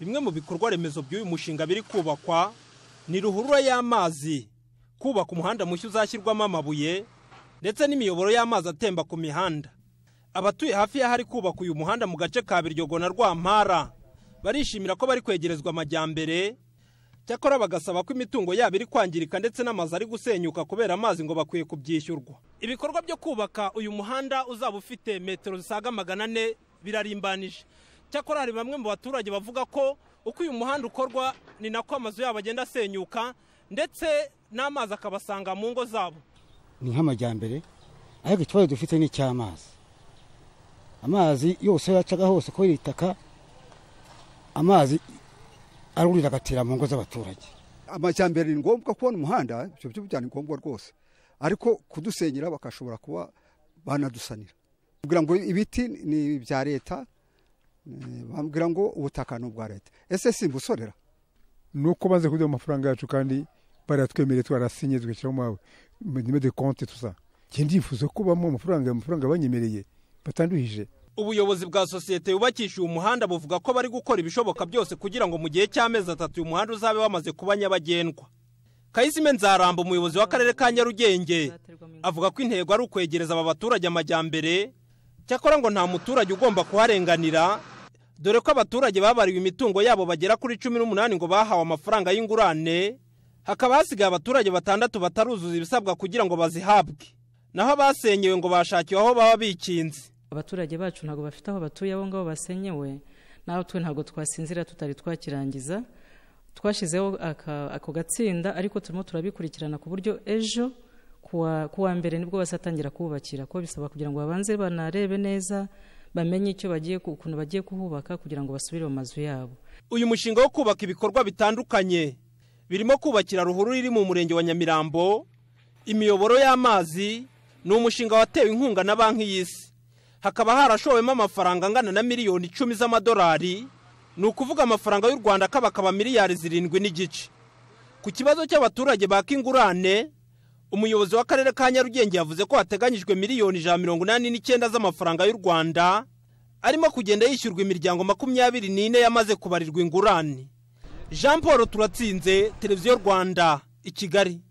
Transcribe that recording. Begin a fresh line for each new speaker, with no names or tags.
bimwe mu bikorwa remezo by'uyu mushinga biri kubakwa ni ruhurura y'amazi kubaka umuhanda mushya uzashyirwamo amabuye ndetse n'imiyoboro y'amazi atemba ku mihanda abatuye hafi y'ahari kubaka uyu muhanda mu gace ka biryogo na rwampara barishimira ko bari kwegerezwa amajyambere cyakora bagasaba ko imitungo yabo iri kwangirika ndetse n'amazu ari gusenyuka kubera amazi ngo bakwiye kubyishyurwa ibikorwa byo kubaka uyu muhanda uzaba ufite metero zisaga magana ane birarimbanije cyakora hari bamwe mu baturage bavuga ko uko uyu muhanda ukorwa ni nako amazu yabo agenda asenyuka ndetse n'amazi akabasanga mu ngo zabo ni nk'amajyambere ariko ikibazo dufite ni icy'amazi amazi yose yacaga hose kubera itaka amazi arurira agatera mu ngo z'abaturage amajyambere ni ngombwa kubona umuhanda ibyo byo byane ngombwa rwose ariko kudusenyera bakashobora kuba banadusanira kugira ngo ibiti ni ibya leta bambwira ngo ubutaka ni ubwa leta ese simbusorera ni uko baze kuduha amafaranga yacu kandi baratwemereye twarasinye twishyura mawe nimero de konti tusa ngende yifuza kubamo amafaranga amafaranga banyemereye batanduhije ubuyobozi bwa sosiyete yubakishiye umuhanda buvuga ko bari gukora ibishoboka byose kugira ngo mu gihe cy'amezi atatu uyu muhanda uzabe wamaze kuba nyabagendwa kayisime nzaramba umuyobozi w'akarere ka nyarugenge avuga ko intego ari ukwegereza aba baturage amajyambere cyakora ngo nta muturage ugomba kuharenganira dore ko abaturage babariwe imitungo yabo bagera kuri cumi n'umunani ngo bahawe amafaranga y'ingurane hakaba hasigaye abaturage batandatu bataruzuza ibisabwa kugira ngo bazihabwe naho basenyewe ngo bashakiwe
aho baba bikinze abaturage bacu ntabwo bafite aho batuye abo ngabo basenyewe naho twe ntabwo twasinzira tutari twakirangiza twashyizeho ako gatsinda ariko turimo turabikurikirana ku buryo ejo kuwa mbere nibwo bazatangira kubakira ko bisaba kugira ngo babanze banarebe neza bamenye icyo bagiye ukuntu bagiye kuhubaka kugira ngo basubire mu mazu yabo
uyu mushinga wo kubaka ibikorwa bitandukanye birimo kubakira ruhurura iri mu murenge wa nyamirambo imiyoboro y'amazi ni umushinga watewe inkunga na banki y'isi hakaba harashowemo amafaranga angana na miliyoni icumi z'amadolari ni ukuvuga amafaranga y'u rwanda akabakaba miliyari zirindwi n'igice ku kibazo cy'abaturage baka ingurane umuyobozi w'akarere ka nyarugenge yavuze ko hateganyijwe miliyoni ijana mirongo inani n'icyenda z'amafaranga y'u rwanda arimo kugenda yishyurwa imiryango makumyabiri n'ine yamaze kubarirwa ingurane jean paul turatsinze televiziyo rwanda i kigali